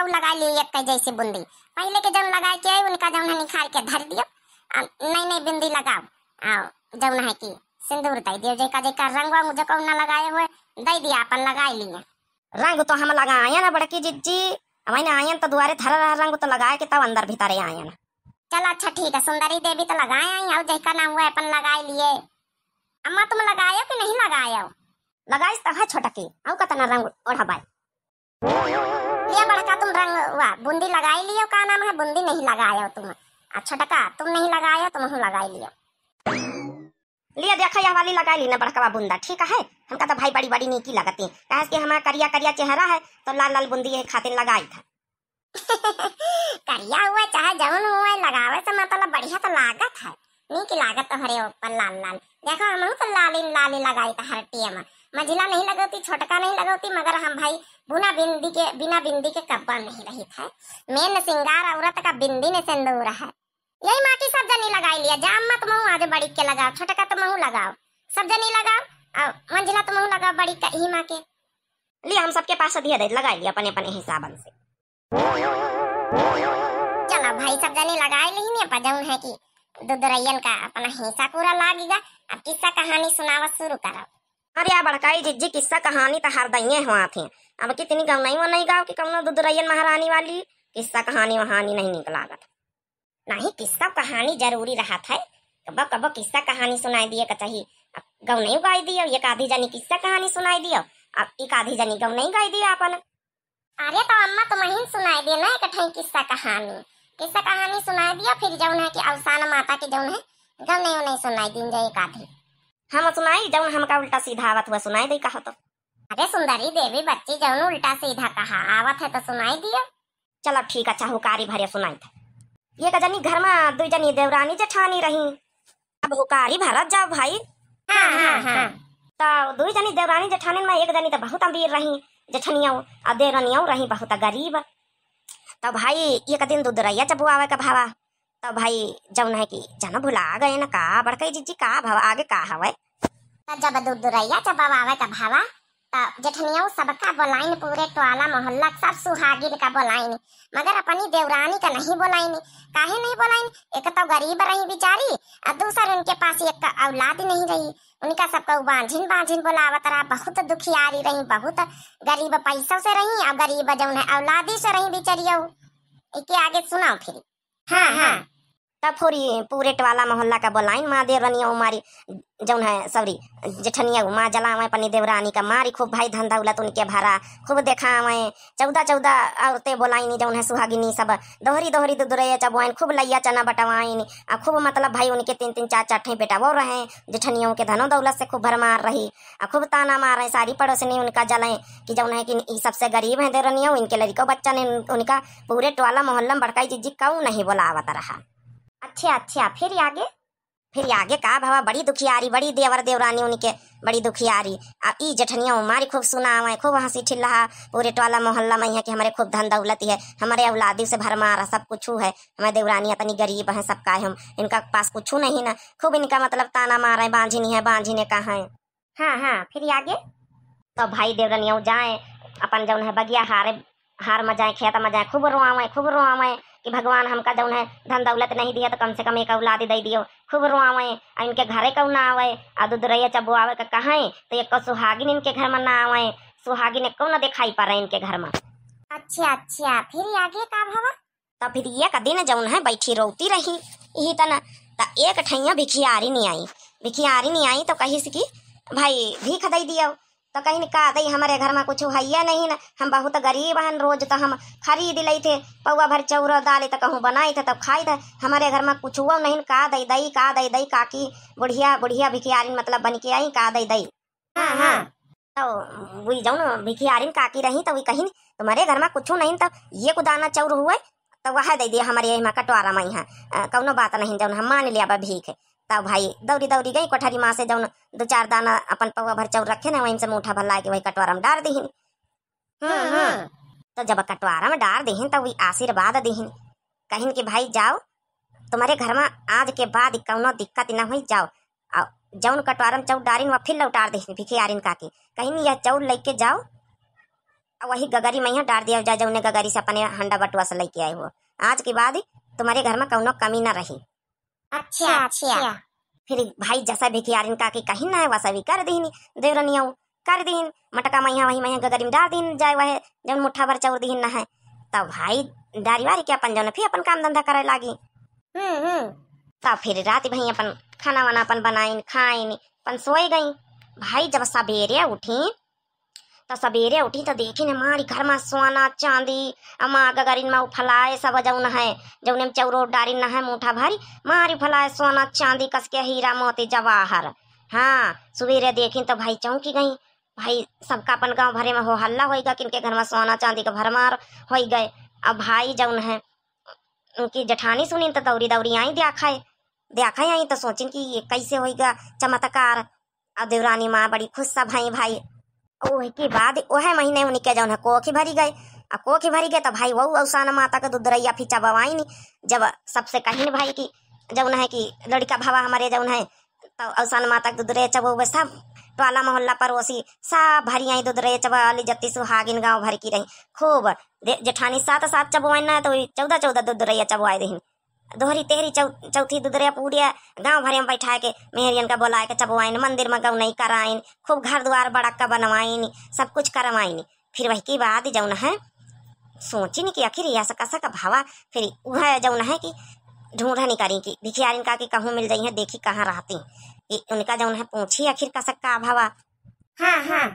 कहू लगा लिए एक जैसे बूंदी पहले के जब लगा के उनका जौन है निखार के धर दियो नई नई बिंदी लगाओ आओ जौन है कि सिंदूर दे दियो जेका जेका रंग वंग जो ना लगाए हुए दे दिया अपन लगा लिए रंग तो हम लगाए ना बड़की जिज्जी मैंने आयन तो दुआरे धर रहा रंग तो लगाए के तब अंदर भीतर आयन चल अच्छा ठीक है सुंदरी देवी तो लगाए आई और जेका नाम हुआ अपन लगाए लिए अम्मा तुम लगायो कि नहीं लगायो लगाइस तो है छोटकी आओ कतना रंग ओढ़ा Oh, ओढ़बाई ले बड़का तुम रंग हुआ बूंदी लगाई लियो का नाम है बूंदी नहीं लगाया तुम अच्छा टका तुम नहीं लगाए हो तुम तो हम लगाई लियो लिया देखा यह वाली लगा ली ना बड़का बूंदा ठीक है हमका तो भाई बड़ी बड़ी नीकी लगती कहे कि हमारा करिया करिया चेहरा है तो लाल लाल बूंदी यही खातिर लगाई था करिया हुआ चाहे जवन हुआ लगावे से मतलब बढ़िया तो लागत है नीकी लागत तो हरे ऊपर लाल लाल देखो हम तो लाली लाली लगाई था हर टीम मझिला नहीं लगौती छोटका नहीं लगौती मगर हम भाई बुना बिंदी के बिना बिंदी के कब्बा नहीं रही था मेन सिंगार औरत का बिंदी ने सिंदूर है यही माँ की सब जनी लगाई लिया जाम मत महू आज बड़ी के लगाओ छोटका तो महू लगाओ सब जनी लगाओ और मंजिला तो महू लगाओ बड़ी का ही माँ के लिया हम सबके पास अधिया दे लगा लिया अपने अपने हिसाब से चलो भाई सब जनी लगाए ली ने जौन है कि दुदरैयन का अपना हिस्सा पूरा लागिगा अब किस्सा कहानी सुनावा शुरू करो अरे यार बड़काई जिज्जी किस्सा कहानी तो हर दई हुआ थे अब कितनी कम नहीं वो नहीं गाँव की कमनो दुदरैयन महारानी वाली किस्सा कहानी वहानी नहीं निकलागत नहीं किस्सा कहानी जरूरी रहा था कबो कबो किस्सा कहानी सुनाई दिए का अब गौ नहीं गाई दियो एक आधी जनी किस्सा कहानी सुनाई दियो अब एक आधी जनी गौ नहीं गाई दियो अपन अरे तो अम्मा तुम ही सुनाई दिए ना कठे किस्सा कहानी किस्सा कहानी सुनाई दियो फिर जौन है कि अवसान माता के जौन है गौ नहीं सुनाई दी जाए एक आधी हाँ, हम सुनाई जौन हमका उल्टा सीधा आवत हुआ सुनाई दई कहा तो अरे सुंदरी देवी बच्ची जौन उल्टा सीधा कहा आवत है तो सुनाई दियो चलो ठीक है अच्छा हुकारी भरे सुनाई था ये कजनी घर में दो जनी देवरानी जेठानी रही अब हुकारी भरत जाओ भाई हाँ हाँ हाँ तो दो जनी देवरानी जेठानी में एक जनी तो बहुत अमीर रही जेठनिया और देवरानिया रही बहुत गरीब तो भाई एक दिन दूध रैया जब आवे का भावा तो भाई जौन है कि जाना भुला गए ना का बड़कई जीजी का भाव आगे का हवे तो जब दूध दुरैया जब आवे तब भावा तो जेठनिया सबका बोलाइन पूरे टोला मोहल्ला सब सुहागिन का बोलाइन मगर अपनी देवरानी का नहीं बोलाइन काहे नहीं बोलाइन एक तो गरीब रही बिचारी और दूसर उनके पास एक तो औलाद नहीं रही उनका सबको बांझिन बांझिन बोलावत रहा बहुत दुखियारी रही बहुत गरीब पैसों से रही और गरीब जौन है औलादी से रही बेचारी के आगे सुनाओ फिर 哈哈 तब थोड़ी पूरे टवाला मोहल्ला का बोलाइन माँ देवरानी मारी जौन है सॉरी जेठनिया माँ जला हुए पनी देवरानी का मारी खूब भाई धंधा उला तो उनके भरा खूब देखा हुए चौदह चौदह औरतें बोलाइनी जौन है सुहागिनी सब दोहरी दोहरी दुदुरैया चबुआइन खूब लैया चना बटवाइन आ खूब मतलब भाई उनके तीन तीन चार चार बेटा वो रहे जेठनियों के धनो दौलत से खूब भर मार रही आ खूब ताना मार रहे सारी पड़ोसनी उनका जलें कि जौन है कि सबसे गरीब है देवरानियों इनके लड़कों बच्चा ने उनका पूरे टवाला मोहल्ला में बड़काई जी जी कऊ नहीं बोलावत रहा अच्छा अच्छा फिर आगे फिर आगे कहा भवा बड़ी दुखियारी बड़ी देवर देवरानी उनके बड़ी दुखियारी अब ई जठनिया हमारी खूब सुना हुआ खूब हंसी ठिल्ला पूरे टोला मोहल्ला में है कि हमारे खूब धन दौलत है हमारे औलादी से भरमार सब कुछ है हमारे देवरानी तनी गरीब है सबका है हम इनका पास कुछ नहीं ना खूब इनका मतलब ताना मारा है बांझिनी है बांझिने का है हाँ हाँ फिर आगे तो भाई देवरानिया जाए अपन जो है बगिया हारे हार मजाएं खेत मजाएं खूब रोआवें खूब रोआवें कि भगवान हमका जौन है धन दौलत नहीं दिया तो कम से कम एक औलाद दे दियो खूब रोआवें और इनके घरे कौन ना आवे और दुदरैया चबो आवे का कहें तो एक सुहागिन इनके घर में ना आवे सुहागिन कौन ना दिखाई पा रहे इनके घर में अच्छा अच्छा फिर आगे का भवा तो फिर ये का दिन जौन है बैठी रोती रही यही तना तो, तो एक ठैया भिखियारी नहीं आई भिखियारी नहीं आई तो कही कि भाई भीख दे दियो तो कहीं का दई हमारे घर में कुछ है नहीं ना हम बहुत गरीब हैं रोज तो हम खरीद ले थे पौवा भर चौर दाल तो कहूँ बनाए थे तब खाई थे हमारे घर में कुछ हुआ नहीं का दई दई का दई दई काकी बुढ़िया बुढ़िया भिखियारी मतलब बन के आई का दई दई हाँ हाँ तो वही ना भिखियारी काकी रही तो वही कहीं तुम्हारे घर में कुछ नहीं तो ये कुदाना चौर हुआ तो वह दे दिया हमारे यहाँ कटवारा मई हाँ कौनो बात नहीं जो हम मान लिया भीख तब भाई दौड़ी दौड़ी गई कोठारी माँ से जौन दो चार दाना अपन पौवा भर चौर रखे ना वहीं से मुठा भर ला वही कटवारा में डाल दीन हाँ, हम्म, हाँ। तो जब कटवारा में डाल दीन तब वही आशीर्वाद दीन कहिन कि भाई जाओ तुम्हारे घर में आज के बाद कौनो दिक्कत ना हुई जाओ जौन जौन में चौर डारिन वह फिर लौटार दीन भिखियारिन का कहीं यह चौर लेके जाओ वही गगरी मैया डार दिया जाए जौने गगरी से अपने हंडा बटुआ से लेके आए हो आज के बाद तुम्हारे घर में कौनो कमी ना रही अच्छा अच्छा फिर भाई जैसा भी किया इनका की कहीं ना है वैसा भी कर दीन देवरनिया कर दीन मटका मैया वही मैया गगरी में डाल दीन जाए वह जब मुठा भर चौर दीन ना है तब भाई डारी वारी के अपन जो फिर अपन काम धंधा करे लागी हम्म, हम्म। तब फिर रात भाई अपन खाना वाना अपन बनाई खाइन अपन सोए गई भाई जब सवेरे उठी तो सवेरे उठी तो देखी ने मारी घर में सोना चांदी अमा गगरिन में फलाए सब जौन है जौन में चौरो डारी न है मूठा भारी मारी फलाए सोना चांदी कस के हीरा मोती जवाहर हाँ सवेरे देखी तो भाई चौंकी गई भाई सबका अपन गांव भरे में हो हल्ला होएगा कि इनके घर में सोना चांदी का भरमार हो गए अब भाई जौन है उनकी जठानी सुनी तो दौरी दौरी आई देखा देखा आई तो सोचिन कि ये कैसे होएगा चमत्कार अब देवरानी माँ बड़ी खुश सब भाई भाई के बाद वह महीने उन्हीं के जौन है कोखी भरी गए आ कोखी भरी गए तो भाई वह औसान माता का दुदरैया फिर चब आईनी जब सबसे कही भाई की जौन है कि लड़का भावा हमारे जौन है तो औसान माता का दुधरे चब सब टोला मोहल्ला पड़ोसी सब भरी आई दुधरे चब अली जत्ती सुहागिन गाँव भर की रही खूब जेठानी सात सात चबवाइन ना तो चौदह चौदह दुधरैया चबवाई रही दोहरी तेहरी चौ, चौथी दुदरिया पूड़िया गांव भरे में बैठा के मेहरियन का बोला के चबवाइन मंदिर में गौ नहीं कराइन खूब घर द्वार बड़क्का बनवाइन सब कुछ करवाइन फिर वही की बात जौन है सोची नहीं कि आखिर यह सकसा का भावा फिर वह जौन है कि नहीं करी कि भिखिया इनका कि कहूँ मिल जाई है देखी कहाँ रहती कि उनका जौन है पूछी आखिर कसक का भावा हाँ हाँ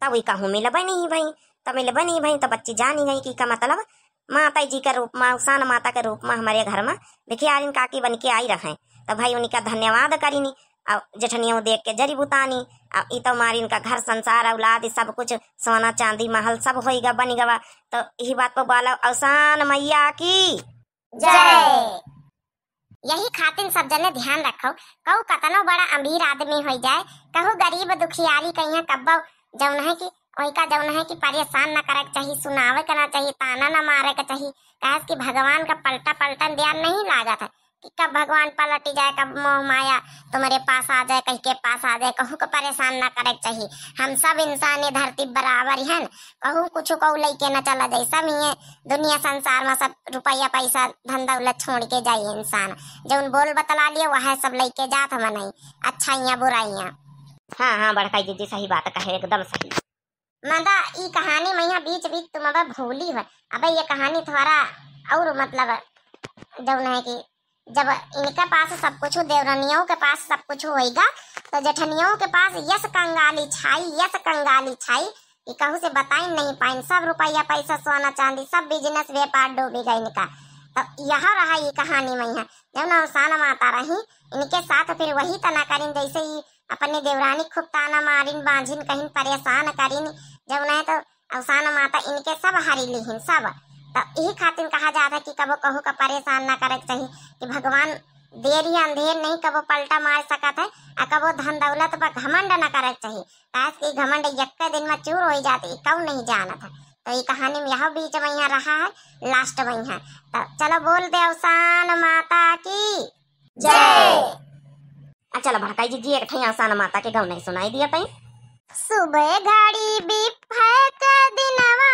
तब कहूँ मिलबे नहीं भाई तब मिलबे नहीं भाई तो बच्ची जानी गई कि का मतलब माता जी का रूप में उषान माता के रूप में हमारे घर में देखिए आरिन काकी बन के आई रहे तो भाई उनका धन्यवाद करीनी और जेठनियों देख के जरी बुतानी और ई तो मारी इनका घर संसार औलाद सब कुछ सोना चांदी महल सब होगा बन गवा तो यही बात पर बोला औसान मैया की जय यही खातिर सब जने ध्यान रखो कहू कतनो बड़ा अमीर आदमी हो जाए कहू गरीब दुखियारी कहीं कब्बो जो है की वही का जौन है कि परेशान न करे चाहिए सुनावे करना चाहिए ताना न मारे का चाहिए कहे कि भगवान का पलटा पलटन ध्यान नहीं लागत है कि कब भगवान पलट जाए कब मोह माया तुम्हारे पास आ जाए कहीं के पास आ जाए कहूँ को परेशान ना करे चाहिए हम सब इंसान ये धरती बराबर है कहूँ कुछ कहू लेके ना चला जाए सब ही दुनिया संसार में सब रुपया पैसा धन दौलत छोड़ के जाइए इंसान जो उन बोल बतला लिए वह सब लेके जात हम नहीं अच्छाइयाँ बुराइयाँ हाँ हाँ बड़का जी सही बात कहे एकदम सही मदा ये कहानी में यहाँ बीच बीच तुम अब भूली हो अब ये कहानी थोड़ा और मतलब जौन है कि जब इनके पास सब कुछ देवरानियों के पास सब कुछ होएगा तो जेठनियों के पास यस कंगाली छाई यस कंगाली छाई ये कहूँ से बताई नहीं पाइन सब रुपया पैसा सोना चांदी सब बिजनेस व्यापार डूबी गए इनका तो यह रहा ये कहानी में यहाँ जब ना साना माता रही इनके साथ फिर वही तना करीन जैसे ही अपने देवरानी खूब ताना मारिन बांझिन कहीं परेशान करीन जब मैं तो अवसान माता इनके सब ली लिहीन सब तो यही खातिर कहा जाता कि कबो कहू का परेशान ना करे चाहिए कि भगवान देर ही अंधेर नहीं कबो पलटा मार सकत है और कबो धन दौलत पर घमंड ना करे चाहिए काश की घमंड एक दिन में चूर हो जाती कऊ नहीं जाना था तो ये कहानी में यह बीच यहाँ रहा है लास्ट में यहाँ तो चलो बोल दे अवसान माता की जय चलो भड़काई जी जी एक आसान माता के गाँव नहीं सुनाई दिया पाई सुबह घड़ी भी फेंक दिनवा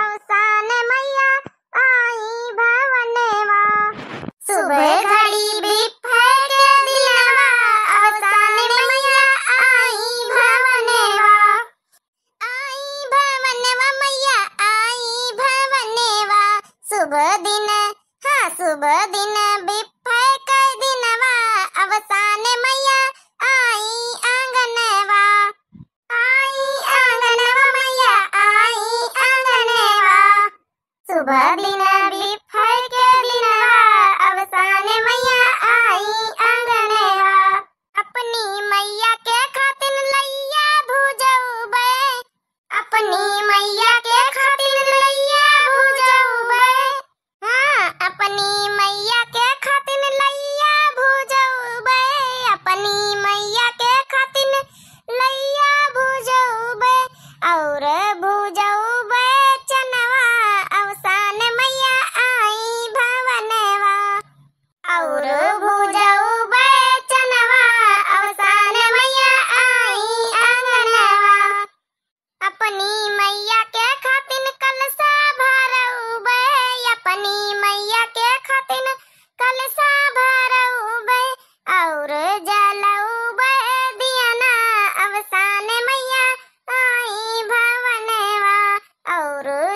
अवसान मैया आई भवनेवा सुबह ரூபாய்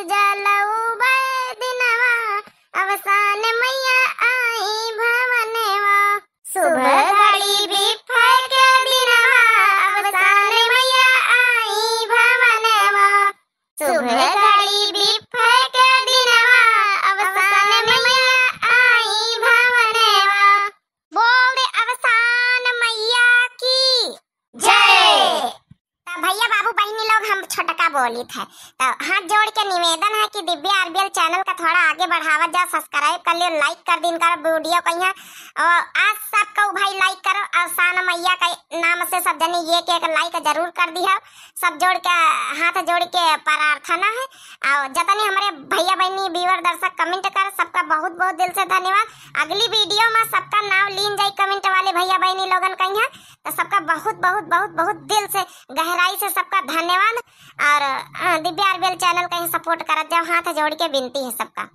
Dalla बोली थे तो हाथ जोड़ के निवेदन है कि दिव्य आरबीएल चैनल का थोड़ा आगे बढ़ावा जाओ सब्सक्राइब कर लियो लाइक कर दिन कर वीडियो कहीं है और आज सबको भाई लाइक करो और साना मैया का नाम से सब जने ये के लाइक जरूर कर दी सब जोड़ के हाथ जोड़ के प्रार्थना है और जतने हमारे भैया बहनी व्यूअर दर्शक कमेंट कर सबका बहुत बहुत दिल से धन्यवाद अगली वीडियो में सबका नाम लीन जाए कमेंट वाले भैया बहनी लोगन कहीं है तो सबका बहुत बहुत बहुत बहुत दिल से गहराई से सबका धन्यवाद और दिव्या आरबीएल चैनल का ही सपोर्ट करा जाओ हाथ जोड़ के विनती है सबका